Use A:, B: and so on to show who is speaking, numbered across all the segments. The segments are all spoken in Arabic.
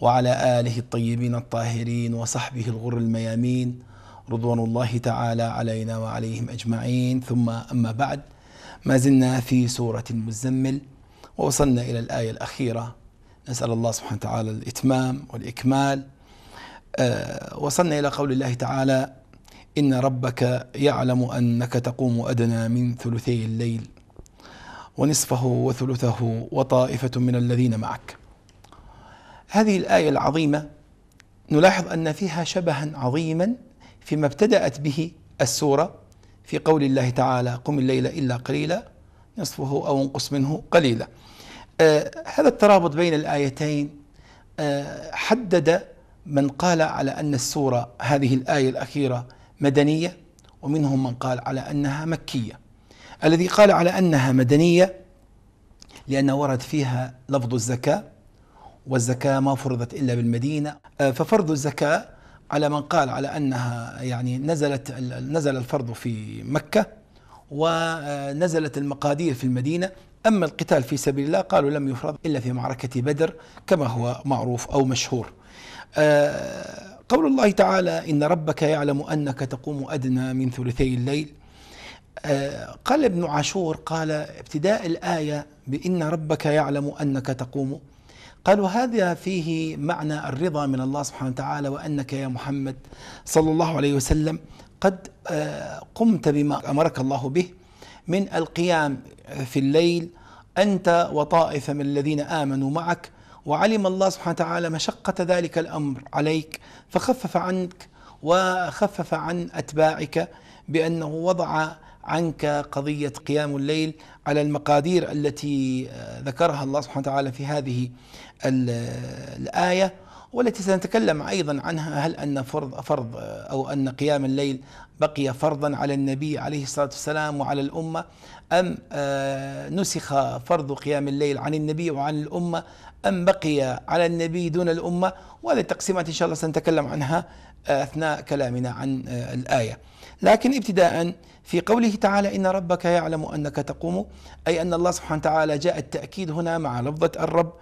A: وعلى آله الطيبين الطاهرين وصحبه الغر الميامين رضوان الله تعالى علينا وعليهم أجمعين ثم أما بعد ما زلنا في سورة المزمل ووصلنا إلى الآية الأخيرة نسأل الله سبحانه وتعالى الإتمام والإكمال آه، وصلنا إلى قول الله تعالى إن ربك يعلم أنك تقوم أدنى من ثلثي الليل ونصفه وثلثه وطائفة من الذين معك هذه الآية العظيمة نلاحظ أن فيها شبها عظيما فيما ابتدأت به السورة في قول الله تعالى قم الليل إلا قليلا نصفه أو انقص منه قليلا آه هذا الترابط بين الآيتين آه حدد من قال على أن السورة هذه الآية الأخيرة مدنية ومنهم من قال على أنها مكية الذي قال على أنها مدنية لأن ورد فيها لفظ الزكاة والزكاة ما فرضت إلا بالمدينة آه، ففرض الزكاة على من قال على أنها يعني نزلت نزل الفرض في مكة ونزلت المقادير في المدينة أما القتال في سبيل الله قالوا لم يفرض إلا في معركة بدر كما هو معروف أو مشهور آه، قول الله تعالى إن ربك يعلم أنك تقوم أدنى من ثلثي الليل آه، قال ابن عاشور قال ابتداء الآية بإن ربك يعلم أنك تقوم قالوا هذا فيه معنى الرضا من الله سبحانه وتعالى وأنك يا محمد صلى الله عليه وسلم قد آه، قمت بما أمرك الله به من القيام في الليل أنت وطائفة من الذين آمنوا معك وعلم الله سبحانه وتعالى مشقة ذلك الأمر عليك فخفف عنك وخفف عن أتباعك بأنه وضع عنك قضية قيام الليل على المقادير التي آه، ذكرها الله سبحانه وتعالى في هذه الآية والتي سنتكلم أيضا عنها هل أن فرض فرض أو أن قيام الليل بقي فرضا على النبي عليه الصلاة والسلام وعلى الأمة أم آه، نسخ فرض قيام الليل عن النبي وعن الأمة أم بقي على النبي دون الأمة وهذه التقسيمات إن شاء الله سنتكلم عنها آه، أثناء كلامنا عن آه، الآية لكن ابتداء في قوله تعالى إن ربك يعلم أنك تقوم أي أن الله سبحانه وتعالى جاء التأكيد هنا مع لفظة الرب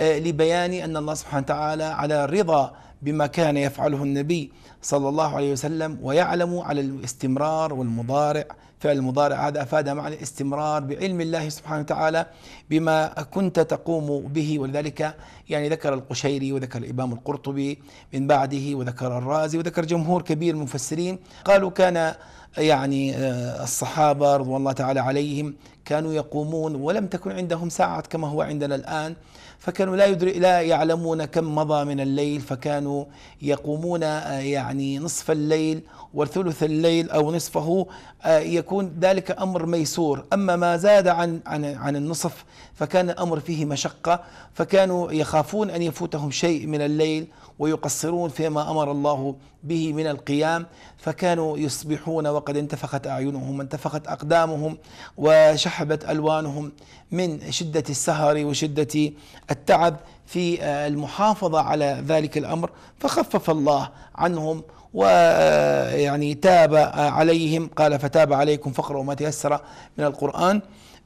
A: آه، لبيان أن الله سبحانه وتعالى على رضا بما كان يفعله النبي صلى الله عليه وسلم ويعلم على الاستمرار والمضارع فعل المضارع هذا أفاد معنى الاستمرار بعلم الله سبحانه وتعالى بما كنت تقوم به ولذلك يعني ذكر القشيري وذكر الإمام القرطبي من بعده وذكر الرازي وذكر جمهور كبير من المفسرين قالوا كان يعني آه، الصحابة رضوان الله تعالى عليهم كانوا يقومون ولم تكن عندهم ساعات كما هو عندنا الآن فكانوا لا يدري لا يعلمون كم مضى من الليل فكانوا يقومون آه، يعني نصف الليل وثلث الليل أو نصفه آه، يكون ذلك أمر ميسور أما ما زاد عن, عن, عن النصف فكان الأمر فيه مشقة فكانوا يخافون أن يفوتهم شيء من الليل ويقصرون فيما أمر الله به من القيام فكانوا يصبحون وقد انتفخت أعينهم وانتفخت أقدامهم وشحبت ألوانهم من شدة السهر وشدة التعب في آه، المحافظة على ذلك الأمر فخفف الله عنهم ويعني تاب عليهم قال فتاب عليكم فاقرأوا ما تيسر من القرآن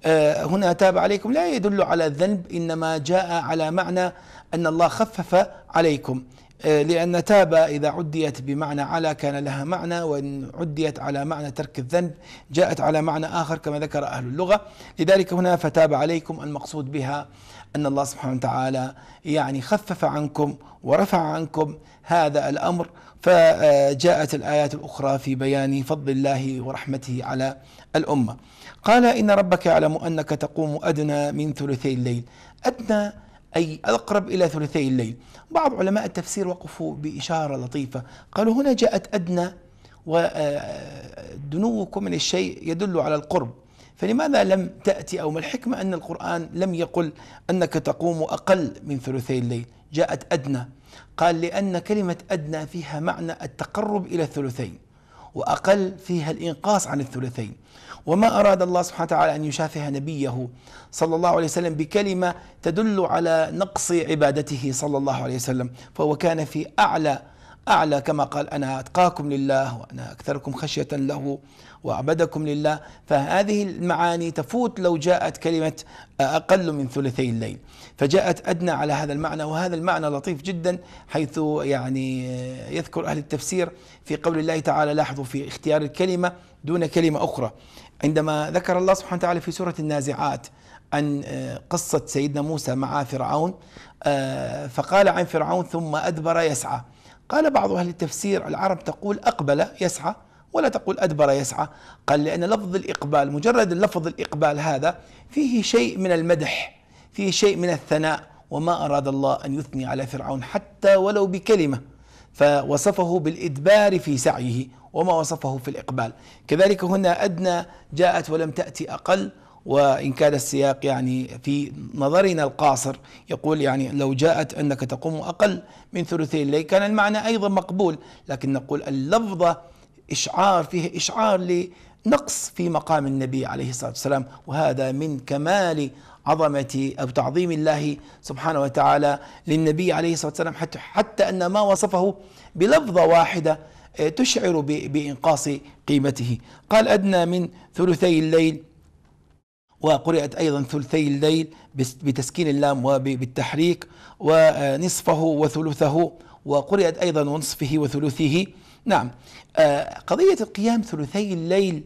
A: آه، هنا تاب عليكم لا يدل على الذنب إنما جاء على معنى أن الله خفف عليكم آه، لأن تاب إذا عديت بمعنى على كان لها معنى وإن عديت على معنى ترك الذنب جاءت على معنى آخر كما ذكر أهل اللغة لذلك هنا فتاب عليكم المقصود بها أن الله سبحانه وتعالى يعني خفف عنكم ورفع عنكم هذا الأمر فجاءت الآيات الأخرى في بيان فضل الله ورحمته على الأمة قال إن ربك يعلم أنك تقوم أدنى من ثلثي الليل أدنى أي أقرب إلى ثلثي الليل بعض علماء التفسير وقفوا بإشارة لطيفة قالوا هنا جاءت أدنى ودنوكم آه، من الشيء يدل على القرب فلماذا لم تأتي أو ما الحكمة أن القرآن لم يقل أنك تقوم أقل من ثلثي الليل جاءت أدنى قال لأن كلمة أدنى فيها معنى التقرب إلى الثلثين وأقل فيها الإنقاص عن الثلثين وما أراد الله سبحانه وتعالى أن يشافه نبيه صلى الله عليه وسلم بكلمة تدل على نقص عبادته صلى الله عليه وسلم فهو كان في أعلى أعلى كما قال أنا أتقاكم لله وأنا أكثركم خشية له وأعبدكم لله فهذه المعاني تفوت لو جاءت كلمة أقل من ثلثي الليل فجاءت أدنى على هذا المعنى وهذا المعنى لطيف جدا حيث يعني يذكر أهل التفسير في قول الله تعالى لاحظوا في اختيار الكلمة دون كلمة أخرى عندما ذكر الله سبحانه وتعالى في سورة النازعات عن قصة سيدنا موسى مع فرعون آه، فقال عن فرعون ثم أدبر يسعى قال بعض أهل التفسير العرب تقول أقبل يسعى ولا تقول أدبر يسعى قال لأن لفظ الإقبال مجرد لفظ الإقبال هذا فيه شيء من المدح فيه شيء من الثناء وما أراد الله أن يثني على فرعون حتى ولو بكلمة فوصفه بالإدبار في سعيه وما وصفه في الإقبال كذلك هنا أدنى جاءت ولم تأتي أقل وإن كان السياق يعني في نظرنا القاصر يقول يعني لو جاءت أنك تقوم أقل من ثلثي الليل كان المعنى أيضا مقبول لكن نقول اللفظة إشعار فيه إشعار لنقص في مقام النبي عليه الصلاة والسلام وهذا من كمال عظمة أو تعظيم الله سبحانه وتعالى للنبي عليه الصلاة والسلام حتى, حتى أن ما وصفه بلفظة واحدة آه، تشعر بإنقاص قيمته قال أدنى من ثلثي الليل وقرئت أيضا ثلثي الليل بتسكين اللام وبالتحريك ونصفه وثلثه وقرئت أيضا ونصفه وثلثه نعم آه، قضية القيام ثلثي الليل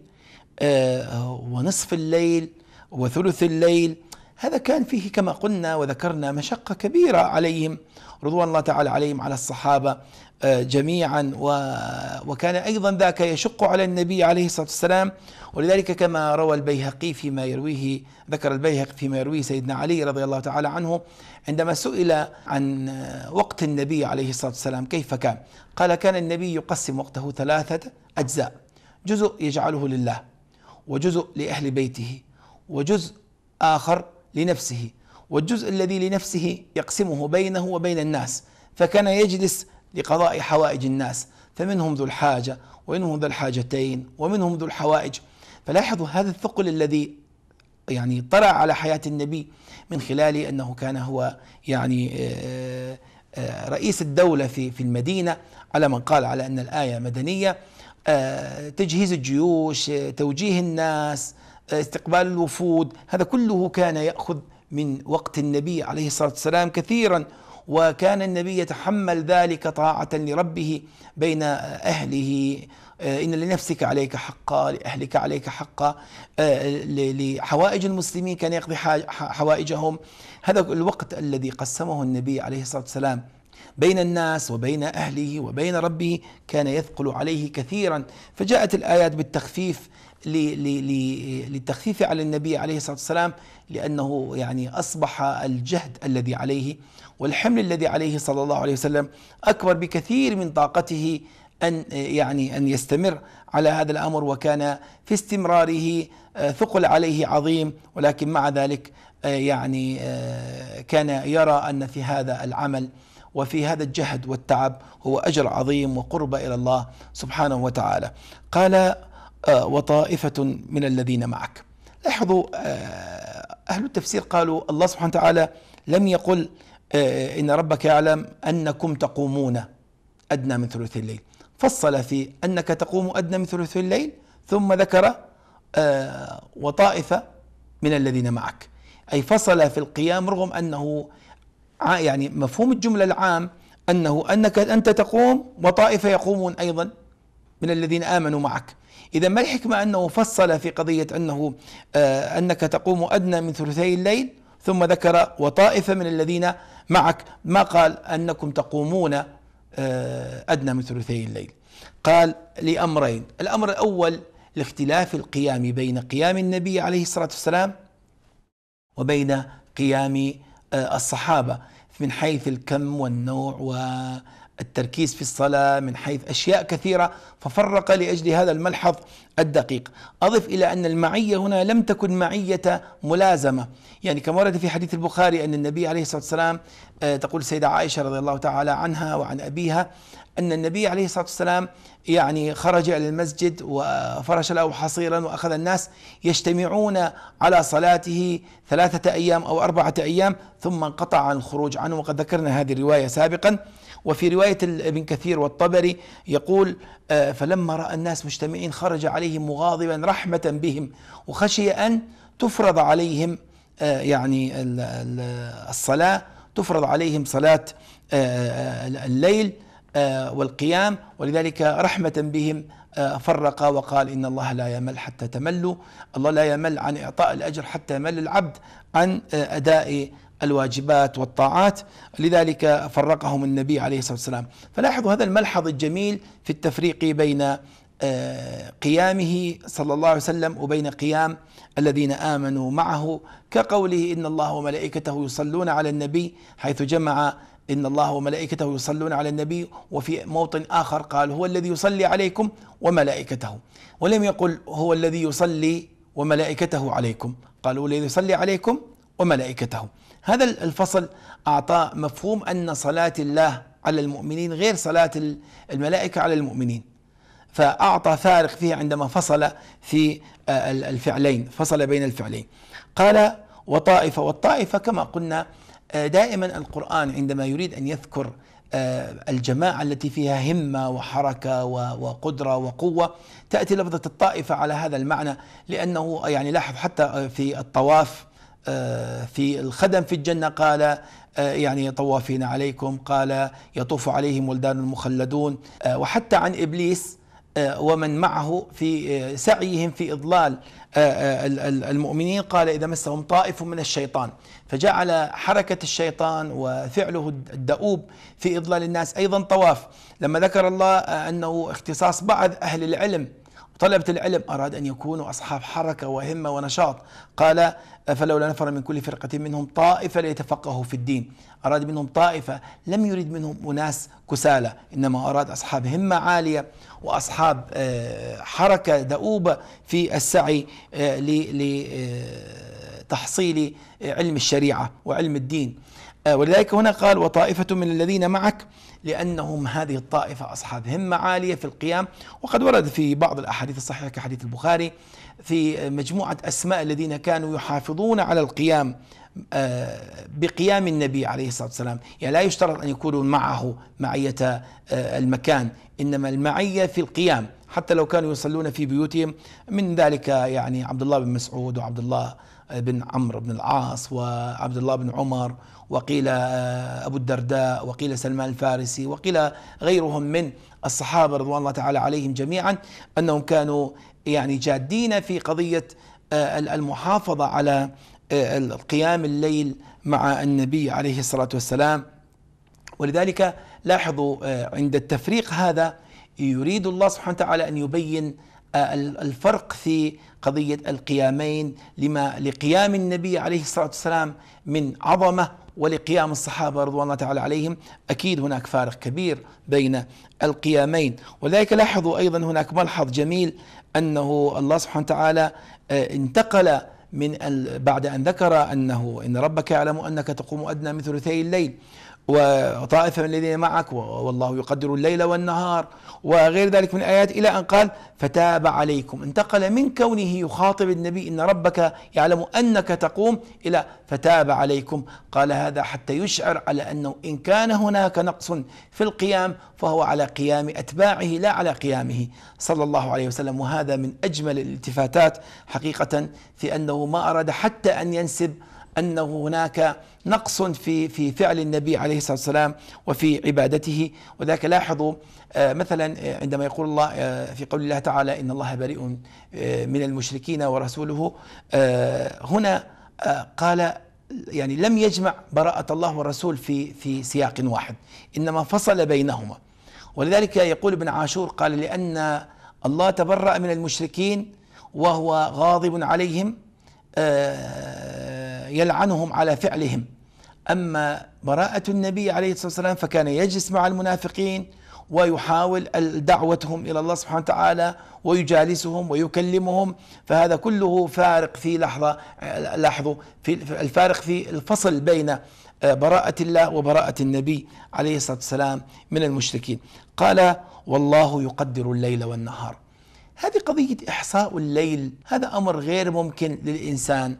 A: آه، ونصف الليل وثلث الليل هذا كان فيه كما قلنا وذكرنا مشقة كبيرة عليهم رضوان الله تعالى عليهم على الصحابة آه، جميعا وكان أيضا ذاك يشق على النبي عليه الصلاة والسلام ولذلك كما روى البيهقي فيما يرويه ذكر البيهقي فيما يرويه سيدنا علي رضي الله تعالى عنه عندما سئل عن وقت النبي عليه الصلاة والسلام كيف كان قال كان النبي يقسم وقته ثلاثة أجزاء جزء يجعله لله وجزء لأهل بيته وجزء آخر لنفسه والجزء الذي لنفسه يقسمه بينه وبين الناس فكان يجلس لقضاء حوائج الناس فمنهم ذو الحاجة ومنهم ذو الحاجتين ومنهم ذو الحوائج فلاحظوا هذا الثقل الذي يعني طرأ على حياة النبي من خلال أنه كان هو يعني آه، آه، رئيس الدولة في في المدينة على من قال على أن الآية مدنية آه، تجهيز الجيوش توجيه الناس استقبال الوفود هذا كله كان يأخذ من وقت النبي عليه الصلاه والسلام كثيرا وكان النبي يتحمل ذلك طاعه لربه بين اهله آه، إن لنفسك عليك حقا لأهلك عليك حقا آه، لحوائج المسلمين كان يقضي حوائجهم هذا الوقت الذي قسمه النبي عليه الصلاة والسلام بين الناس وبين أهله وبين ربه كان يثقل عليه كثيرا فجاءت الآيات بالتخفيف للتخفيف على النبي عليه الصلاة والسلام لأنه يعني أصبح الجهد الذي عليه والحمل الذي عليه صلى الله عليه وسلم أكبر بكثير من طاقته أن يعني أن يستمر على هذا الأمر وكان في استمراره آه، ثقل عليه عظيم ولكن مع ذلك آه، يعني آه، كان يرى أن في هذا العمل وفي هذا الجهد والتعب هو أجر عظيم وقرب إلى الله سبحانه وتعالى قال آه، وطائفة من الذين معك لاحظوا آه، أهل التفسير قالوا الله سبحانه وتعالى لم يقل آه، إن ربك يعلم أنكم تقومون أدنى من ثلث الليل فصل في أنك تقوم أدنى من ثلث الليل ثم ذكر وطائفة من الذين معك أي فصل في القيام رغم أنه يعني مفهوم الجملة العام أنه أنك أنت تقوم وطائفة يقومون أيضا من الذين آمنوا معك إذا ما الحكمة أنه فصل في قضية أنه آه، أنك تقوم أدنى من ثلثي الليل ثم ذكر وطائفة من الذين معك ما قال أنكم تقومون آه، أدنى من ثلثي الليل قال لأمرين الأمر الأول لاختلاف القيام بين قيام النبي عليه الصلاة والسلام وبين قيام آه، الصحابة من حيث الكم والنوع و التركيز في الصلاة من حيث أشياء كثيرة ففرق لأجل هذا الملحظ الدقيق أضف إلى أن المعية هنا لم تكن معية ملازمة يعني كما ورد في حديث البخاري أن النبي عليه الصلاة والسلام آه، تقول السيدة عائشة رضي الله تعالى عنها وعن أبيها أن النبي عليه الصلاة والسلام يعني خرج إلى المسجد وفرش له حصيرا وأخذ الناس يجتمعون على صلاته ثلاثة أيام أو أربعة أيام ثم انقطع عن الخروج عنه وقد ذكرنا هذه الرواية سابقا وفي رواية ابن كثير والطبري يقول آه، فلما رأى الناس مجتمعين خرج عليهم مغاضبا رحمة بهم وخشي أن تفرض عليهم آه، يعني الصلاة تفرض عليهم صلاة آه، الليل والقيام ولذلك رحمة بهم فرق وقال إن الله لا يمل حتى تملوا الله لا يمل عن إعطاء الأجر حتى يمل العبد عن أداء الواجبات والطاعات لذلك فرقهم النبي عليه الصلاه والسلام فلاحظوا هذا الملحظ الجميل في التفريق بين آه، قيامه صلى الله عليه وسلم وبين قيام الذين امنوا معه كقوله ان الله وملائكته يصلون على النبي حيث جمع ان الله وملائكته يصلون على النبي وفي موطن اخر قال هو الذي يصلي عليكم وملائكته ولم يقل هو الذي يصلي وملائكته عليكم قالوا الذي يصلي عليكم وملائكته هذا الفصل أعطى مفهوم أن صلاة الله على المؤمنين غير صلاة الملائكة على المؤمنين فأعطى فارق فيه عندما فصل في آه، الفعلين فصل بين الفعلين قال وطائفة والطائفة كما قلنا آه، دائما القرآن عندما يريد أن يذكر آه، الجماعة التي فيها همة وحركة وقدرة وقوة تأتي لفظة الطائفة على هذا المعنى لأنه يعني لاحظ حتى في الطواف آه، في الخدم في الجنة قال آه، يعني طوافين عليكم قال يطوف عليهم ولدان المخلدون آه، وحتى عن إبليس ومن معه في سعيهم في إضلال المؤمنين قال إذا مسهم طائف من الشيطان فجعل حركة الشيطان وفعله الدؤوب في إضلال الناس أيضا طواف لما ذكر الله أنه اختصاص بعض أهل العلم طلبة العلم أراد أن يكونوا أصحاب حركة وهمة ونشاط قال فلولا نفر من كل فرقة منهم طائفة ليتفقهوا في الدين أراد منهم طائفة لم يريد منهم أناس كسالى إنما أراد أصحاب همة عالية وأصحاب آه، حركة دؤوبة في السعي آه، لتحصيل آه، علم الشريعة وعلم الدين ولذلك هنا قال وطائفة من الذين معك لأنهم هذه الطائفة أصحاب همة عالية في القيام وقد ورد في بعض الأحاديث الصحيحة كحديث البخاري في مجموعة أسماء الذين كانوا يحافظون على القيام آه، بقيام النبي عليه الصلاة والسلام يعني لا يشترط أن يكونوا معه معية آه، المكان إنما المعية في القيام حتى لو كانوا يصلون في بيوتهم من ذلك يعني عبد الله بن مسعود وعبد الله بن عمرو بن العاص وعبد الله بن عمر وقيل آه، أبو الدرداء وقيل سلمان الفارسي وقيل غيرهم من الصحابة رضوان الله تعالى عليهم جميعا أنهم كانوا يعني جادين في قضية آه، المحافظة على آه، قيام الليل مع النبي عليه الصلاة والسلام ولذلك لاحظوا عند التفريق هذا يريد الله سبحانه وتعالى أن يبين الفرق في قضية القيامين لما لقيام النبي عليه الصلاة والسلام من عظمة ولقيام الصحابة رضوان الله تعالى عليهم أكيد هناك فارق كبير بين القيامين ولذلك لاحظوا أيضا هناك ملحظ جميل أنه الله سبحانه وتعالى آه، انتقل من بعد أن ذكر أنه إن ربك يعلم أنك تقوم أدنى من ثلثي الليل وطائفة من الذين معك والله يقدر الليل والنهار وغير ذلك من الآيات إلى أن قال فتاب عليكم انتقل من كونه يخاطب النبي إن ربك يعلم أنك تقوم إلى فتاب عليكم قال هذا حتى يشعر على أنه إن كان هناك نقص في القيام فهو على قيام أتباعه لا على قيامه صلى الله عليه وسلم وهذا من أجمل الالتفاتات حقيقة في أنه ما أراد حتى أن ينسب انه هناك نقص في في فعل النبي عليه الصلاه والسلام وفي عبادته وذلك لاحظوا آه، مثلا آه، عندما يقول الله آه، في قول الله تعالى ان الله بريء من المشركين ورسوله هنا قال يعني لم يجمع براءة الله والرسول في في سياق واحد انما فصل بينهما ولذلك يقول ابن عاشور قال لان الله تبرأ من المشركين وهو غاضب عليهم آه يلعنهم على فعلهم أما براءة النبي عليه الصلاة والسلام فكان يجلس مع المنافقين ويحاول دعوتهم إلى الله سبحانه وتعالى ويجالسهم ويكلمهم فهذا كله فارق في لحظة لاحظوا في الفارق في الفصل بين براءة الله وبراءة النبي عليه الصلاة والسلام من المشركين قال والله يقدر الليل والنهار هذه قضية إحصاء الليل هذا أمر غير ممكن للإنسان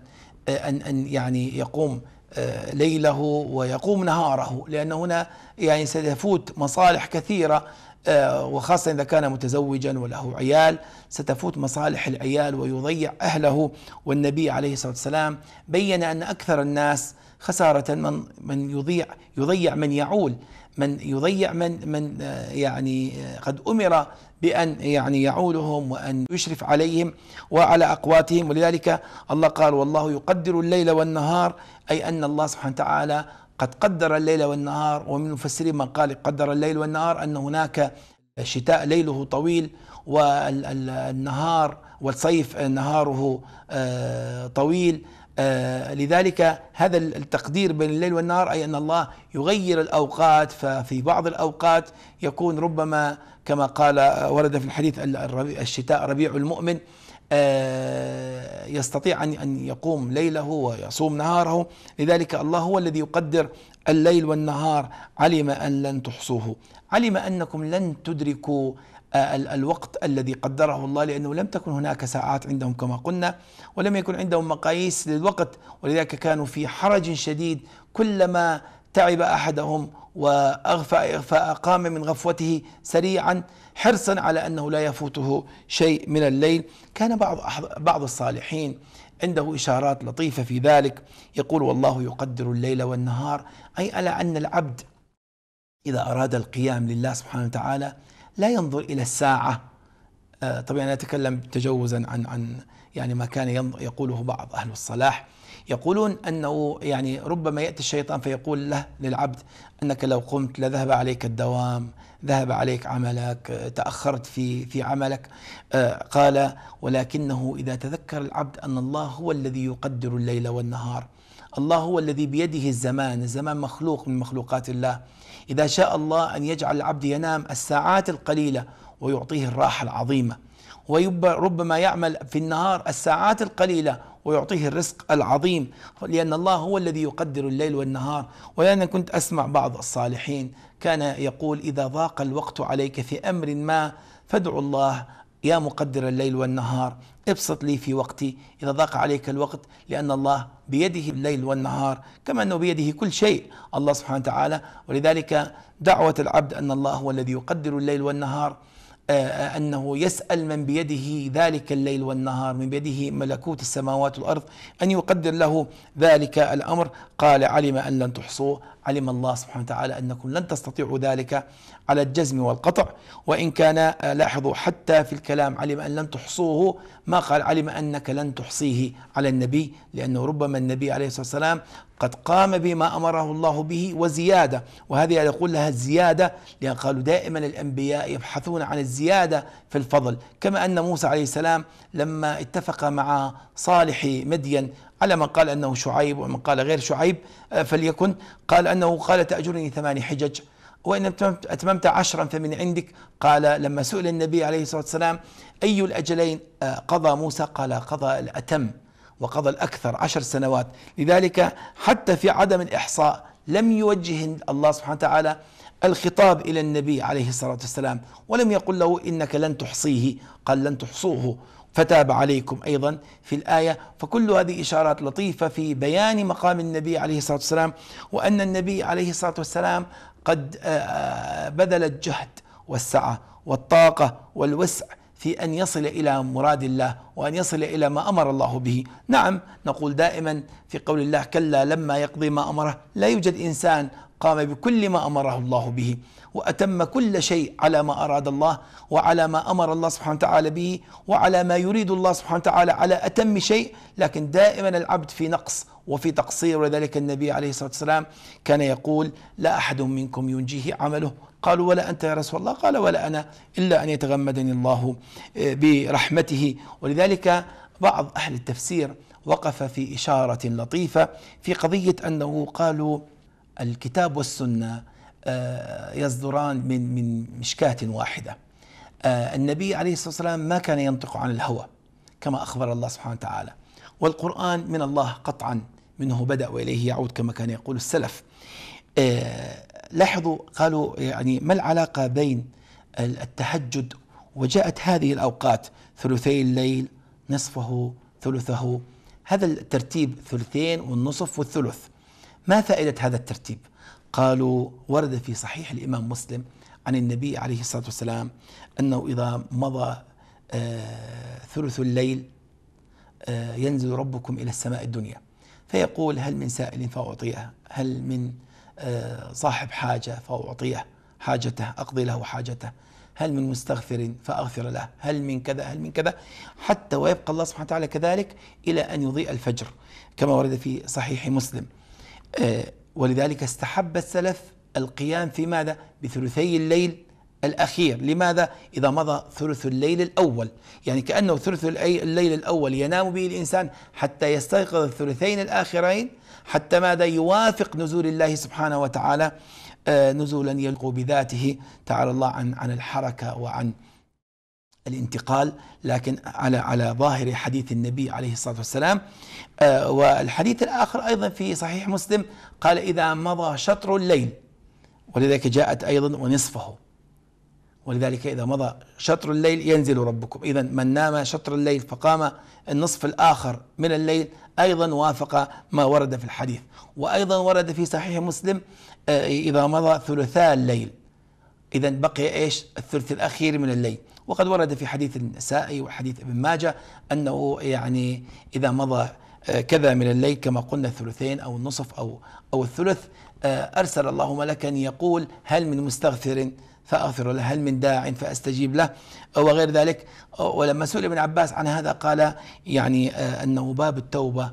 A: أن أن يعني يقوم آه، ليله ويقوم نهاره لأن هنا يعني ستفوت مصالح كثيرة آه، وخاصة إذا كان متزوجا وله عيال ستفوت مصالح العيال ويضيع أهله والنبي عليه الصلاة والسلام بين أن أكثر الناس خسارة من من يضيع يضيع من يعول من يضيع من من آه، يعني قد أمر بأن يعني يعولهم وأن يشرف عليهم وعلى أقواتهم ولذلك الله قال والله يقدر الليل والنهار أي أن الله سبحانه وتعالى قد قدر الليل والنهار ومن المفسرين من قال قدر الليل والنهار أن هناك الشتاء ليله طويل والنهار والصيف نهاره آه، طويل آه، لذلك هذا التقدير بين الليل والنهار أي أن الله يغير الأوقات ففي بعض الأوقات يكون ربما كما قال آه، ورد في الحديث الشتاء ربيع المؤمن آه، يستطيع أن يقوم ليله ويصوم نهاره لذلك الله هو الذي يقدر الليل والنهار علم أن لن تحصوه علم أنكم لن تدركوا الوقت الذي قدره الله لأنه لم تكن هناك ساعات عندهم كما قلنا ولم يكن عندهم مقاييس للوقت ولذلك كانوا في حرج شديد كلما تعب أحدهم وأغفى إغفاء قام من غفوته سريعا حرصا على أنه لا يفوته شيء من الليل كان بعض, بعض الصالحين عنده إشارات لطيفة في ذلك يقول والله يقدر الليل والنهار أي ألا أن العبد إذا أراد القيام لله سبحانه وتعالى لا ينظر إلى الساعة آه، طبعا أنا أتكلم تجوزا عن عن يعني ما كان يقوله بعض أهل الصلاح يقولون أنه يعني ربما يأتي الشيطان فيقول له للعبد أنك لو قمت لذهب عليك الدوام ذهب عليك عملك آه، تأخرت في في عملك آه، قال ولكنه إذا تذكر العبد أن الله هو الذي يقدر الليل والنهار الله هو الذي بيده الزمان الزمان مخلوق من مخلوقات الله إذا شاء الله أن يجعل العبد ينام الساعات القليلة ويعطيه الراحة العظيمة وربما يعمل في النهار الساعات القليلة ويعطيه الرزق العظيم لأن الله هو الذي يقدر الليل والنهار ولأن كنت أسمع بعض الصالحين كان يقول إذا ضاق الوقت عليك في أمر ما فادعوا الله يا مقدر الليل والنهار ابسط لي في وقتي إذا ضاق عليك الوقت لأن الله بيده الليل والنهار كما أنه بيده كل شيء الله سبحانه وتعالى ولذلك دعوة العبد أن الله هو الذي يقدر الليل والنهار آه، آه، أنه يسأل من بيده ذلك الليل والنهار من بيده ملكوت السماوات والأرض أن يقدر له ذلك الأمر قال علم أن لن تحصوه علم الله سبحانه وتعالى أنكم لن تستطيعوا ذلك على الجزم والقطع وإن كان آه، لاحظوا حتى في الكلام علم أن لن تحصوه ما قال علم أنك لن تحصيه على النبي لأنه ربما النبي عليه الصلاة والسلام قد قام بما أمره الله به وزيادة وهذه يقول لها الزيادة لأن قالوا دائما الأنبياء يبحثون عن الزيادة في الفضل كما أن موسى عليه السلام لما اتفق مع صالح مدين على من قال أنه شعيب ومن قال غير شعيب آه، فليكن قال أنه قال تأجرني ثماني حجج وإن أتممت عشرا فمن عندك قال لما سئل النبي عليه الصلاة والسلام أي الأجلين آه، قضى موسى قال قضى الأتم وقضى الأكثر عشر سنوات لذلك حتى في عدم الإحصاء لم يوجه الله سبحانه وتعالى الخطاب إلى النبي عليه الصلاة والسلام ولم يقل له إنك لن تحصيه قال لن تحصوه فتاب عليكم ايضا في الايه فكل هذه اشارات لطيفه في بيان مقام النبي عليه الصلاه والسلام وان النبي عليه الصلاه والسلام قد آه، آه، بذل الجهد والسعه والطاقه والوسع في ان يصل الى مراد الله وان يصل الى ما امر الله به، نعم نقول دائما في قول الله كلا لما يقضي ما امره، لا يوجد انسان قام بكل ما امره الله به، وأتم كل شيء على ما أراد الله وعلى ما أمر الله سبحانه وتعالى به وعلى ما يريد الله سبحانه وتعالى على أتم شيء لكن دائما العبد في نقص وفي تقصير ولذلك النبي عليه الصلاة والسلام كان يقول لا أحد منكم ينجيه عمله قالوا ولا أنت يا رسول الله قال ولا أنا إلا أن يتغمدني الله آه، برحمته ولذلك بعض أهل التفسير وقف في إشارة لطيفة في قضية أنه قالوا الكتاب والسنة آه، يصدران من من مشكاة واحدة آه، النبي عليه الصلاة والسلام ما كان ينطق عن الهوى كما أخبر الله سبحانه وتعالى والقرآن من الله قطعا منه بدأ وإليه يعود كما كان يقول السلف آه، لاحظوا قالوا يعني ما العلاقة بين التهجد وجاءت هذه الأوقات ثلثي الليل نصفه ثلثه هذا الترتيب ثلثين والنصف والثلث ما فائدة هذا الترتيب قالوا ورد في صحيح الإمام مسلم عن النبي عليه الصلاة والسلام أنه إذا مضى آه، ثلث الليل آه، ينزل ربكم إلى السماء الدنيا فيقول هل من سائل فأعطيه هل من آه، صاحب حاجة فأعطيه حاجته أقضي له حاجته هل من مستغفر فأغفر له هل من كذا هل من كذا حتى ويبقى الله سبحانه وتعالى كذلك إلى أن يضيء الفجر كما ورد في صحيح مسلم ولذلك استحب السلف القيام في ماذا بثلثي الليل الأخير لماذا إذا مضى ثلث الليل الأول يعني كأنه ثلث الليل الأول ينام به الإنسان حتى يستيقظ الثلثين الآخرين حتى ماذا يوافق نزول الله سبحانه وتعالى آه، نزولا يلقو بذاته تعالى الله عن عن الحركة وعن الانتقال لكن على على ظاهر حديث النبي عليه الصلاه والسلام آه، والحديث الاخر ايضا في صحيح مسلم قال اذا مضى شطر الليل ولذلك جاءت ايضا ونصفه ولذلك اذا مضى شطر الليل ينزل ربكم اذا من نام شطر الليل فقام النصف الاخر من الليل ايضا وافق ما ورد في الحديث وايضا ورد في صحيح مسلم آه، اذا مضى ثلثا الليل اذا بقي ايش الثلث الاخير من الليل وقد ورد في حديث النسائي وحديث ابن ماجه أنه يعني إذا مضى آه، كذا من الليل كما قلنا الثلثين أو النصف أو, أو الثلث آه، أرسل الله ملكا يقول هل من مستغفر فأغفر له هل من داع فأستجيب له آه، وغير ذلك ولما سئل ابن عباس عن هذا قال يعني أنه باب التوبة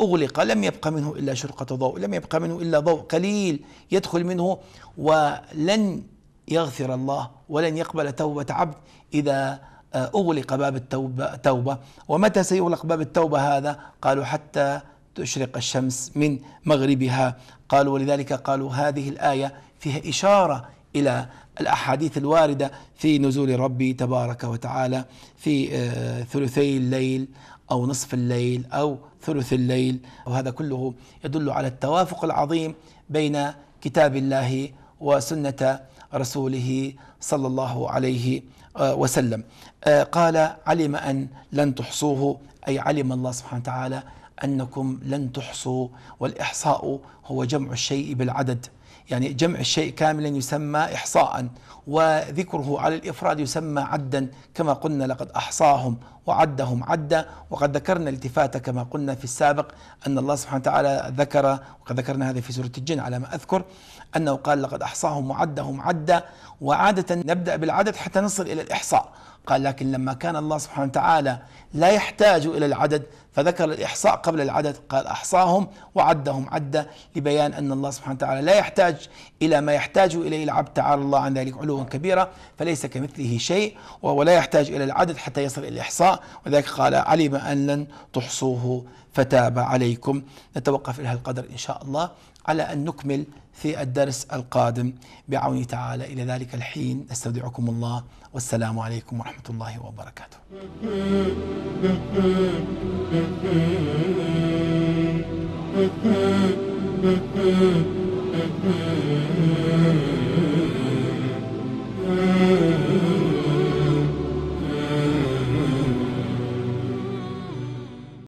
A: أغلق لم يبقى منه إلا شرقة ضوء لم يبقى منه إلا ضوء قليل يدخل منه ولن يغفر الله ولن يقبل توبة عبد إذا آه، أغلق باب التوبة, توبة ومتى سيغلق باب التوبة هذا قالوا حتى تشرق الشمس من مغربها قالوا ولذلك قالوا هذه الآية فيها إشارة إلى الأحاديث الواردة في نزول ربي تبارك وتعالى في آه، ثلثي الليل أو نصف الليل أو ثلث الليل وهذا كله يدل على التوافق العظيم بين كتاب الله وسنة رسوله صلى الله عليه آه، وسلم آه، قال علم أن لن تحصوه أي علم الله سبحانه وتعالى أنكم لن تحصوا والإحصاء هو جمع الشيء بالعدد يعني جمع الشيء كاملا يسمى إحصاء وذكره على الإفراد يسمى عدا كما قلنا لقد أحصاهم وعدهم عدا وقد ذكرنا التفاتة كما قلنا في السابق أن الله سبحانه وتعالى ذكر وقد ذكرنا هذا في سورة الجن على ما أذكر أنه قال لقد أحصاهم وعدهم عدا وعادة نبدأ بالعدد حتى نصل إلى الإحصاء قال لكن لما كان الله سبحانه وتعالى لا يحتاج إلى العدد فذكر الإحصاء قبل العدد قال أحصاهم وعدهم عدة لبيان أن الله سبحانه وتعالى لا يحتاج إلى ما يحتاج إليه العبد تعالى الله عن ذلك علوا كبيرا فليس كمثله شيء وهو لا يحتاج إلى العدد حتى يصل إلى الإحصاء وذلك قال علم أن لن تحصوه فتاب عليكم نتوقف إلى القدر إن شاء الله على أن نكمل في الدرس القادم بعون تعالى إلى ذلك الحين أستودعكم الله والسلام عليكم ورحمة الله وبركاته Mm-hmm.